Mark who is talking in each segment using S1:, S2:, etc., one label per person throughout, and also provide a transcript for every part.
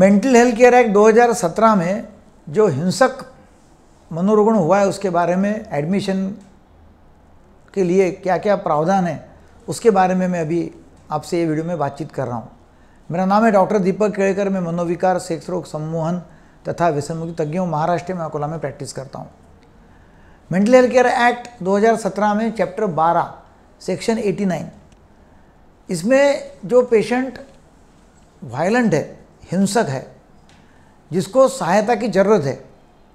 S1: mental health care act 2017 में जो हिंसक मनोरुगण हुआ है उसके बारे में एडमिशन के लिए क्या क्या प्रावधान है उसके बारे में मैं अभी आपसे ये वीडियो में बातचीत कर रहा हूँ मेरा नाम है डॉक्टर दीपक केड़कर मैं मनोविकार सेक्स रोग सम्मोहन तथा विसर्मुखी तज्ञों महाराष्ट्र में अकोला में प्रैक्टिस करता हूँ मेंटल हेल्थ केयर एक्ट 2017 में चैप्टर 12 सेक्शन 89 इसमें जो पेशेंट वायलेंट है हिंसक है जिसको सहायता की ज़रूरत है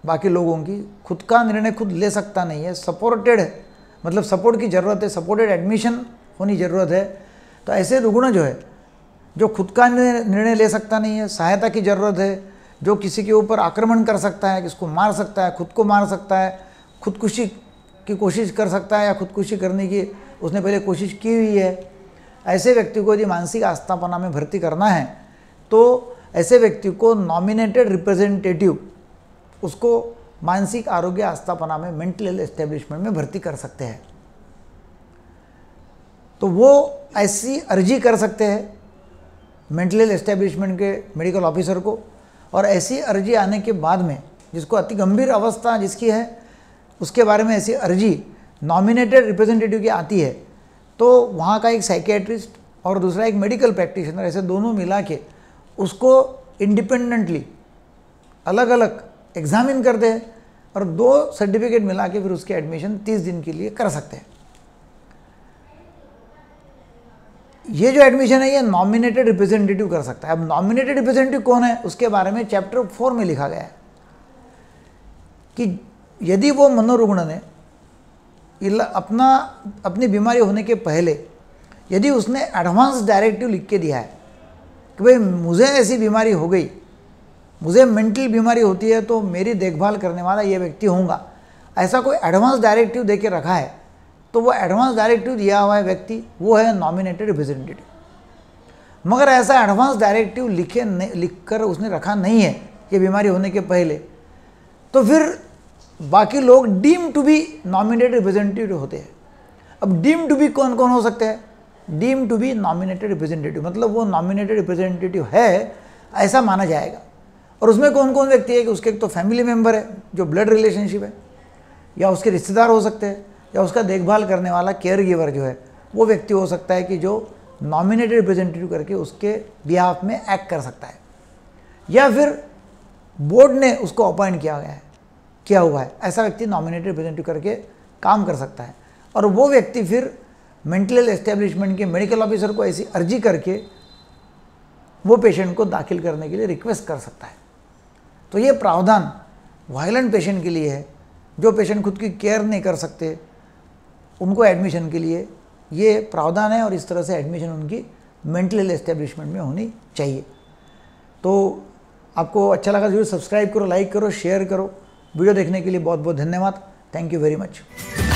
S1: बाकी लोगों की खुद का निर्णय खुद ले सकता नहीं है सपोर्टेड है मतलब सपोर्ट की ज़रूरत है सपोर्टेड एडमिशन होनी ज़रूरत है तो ऐसे रुग्ण जो है जो खुद का निर्णय ले सकता नहीं है सहायता की ज़रूरत है जो किसी के ऊपर आक्रमण कर सकता है किसको मार सकता है खुद को मार सकता है खुदकुशी की कोशिश कर सकता है या खुदकुशी करने की उसने पहले कोशिश की हुई है ऐसे व्यक्ति को यदि मानसिक आस्थापना में भर्ती करना है तो ऐसे व्यक्ति को नॉमिनेटेड रिप्रेजेंटेटिव उसको मानसिक आरोग्य आस्थापना में मेंटल हेल्थ एस्टेब्लिशमेंट में भर्ती कर सकते हैं तो वो ऐसी अर्जी कर सकते हैं मेंटल हेल्थ एस्टेब्लिशमेंट के मेडिकल ऑफिसर को और ऐसी अर्जी आने के बाद में जिसको अति गंभीर अवस्था जिसकी है उसके बारे में ऐसी अर्जी नॉमिनेटेड रिप्रेजेंटेटिव की आती है तो वहाँ का एक साइकेट्रिस्ट और दूसरा एक मेडिकल प्रैक्टिशनर ऐसे दोनों मिला के उसको इंडिपेंडेंटली अलग अलग एग्जामिन करते हैं और दो सर्टिफिकेट मिला के फिर उसके एडमिशन 30 दिन के लिए कर सकते हैं ये जो एडमिशन है ये नॉमिनेटेड रिप्रेजेंटेटिव कर सकता है अब नॉमिनेटेड रिप्रेजेंटेटिव कौन है उसके बारे में चैप्टर फोर में लिखा गया है कि यदि वो मनोरुग्ण ने अपना अपनी बीमारी होने के पहले यदि उसने एडवांस डायरेक्टिव लिख के दिया है कि भाई मुझे ऐसी बीमारी हो गई मुझे मेंटल बीमारी होती है तो मेरी देखभाल करने वाला ये व्यक्ति होगा ऐसा कोई एडवांस डायरेक्टिव दे के रखा है तो वो एडवांस डायरेक्टिव दिया हुआ है व्यक्ति वो है नॉमिनेटेड रिप्रेजेंटेटिव मगर ऐसा एडवांस डायरेक्टिव लिखे लिख कर उसने रखा नहीं है ये बीमारी होने के पहले तो फिर बाकी लोग deem to be nominated representative होते हैं अब डीम टू बी कौन कौन हो सकते हैं deem to be nominated representative मतलब वो नॉमिनेटेड रिप्रेजेंटेटिव है ऐसा माना जाएगा और उसमें कौन कौन व्यक्ति है कि उसके एक तो फैमिली मेम्बर है जो ब्लड रिलेशनशिप है या उसके रिश्तेदार हो सकते हैं या उसका देखभाल करने वाला केयर गिवर जो है वो व्यक्ति हो सकता है कि जो नॉमिनेटेड रिप्रेजेंटेटिव करके उसके बिहाफ में एक्ट कर सकता है या फिर बोर्ड ने उसको अपॉइंट किया गया है किया हुआ है ऐसा व्यक्ति नॉमिनेटेड रिप्रेजेंटेटिव करके काम कर सकता है और वो व्यक्ति फिर मेंटल एस्टेब्लिशमेंट के मेडिकल ऑफिसर को ऐसी अर्जी करके वो पेशेंट को दाखिल करने के लिए रिक्वेस्ट कर सकता है तो ये प्रावधान वायलेंट पेशेंट के लिए है जो पेशेंट खुद की केयर नहीं कर सकते उनको एडमिशन के लिए ये प्रावधान है और इस तरह से एडमिशन उनकी मेंटल एस्टेब्लिशमेंट में होनी चाहिए तो आपको अच्छा लगा जरूर सब्सक्राइब करो लाइक करो शेयर करो वीडियो देखने के लिए बहुत बहुत धन्यवाद थैंक यू वेरी मच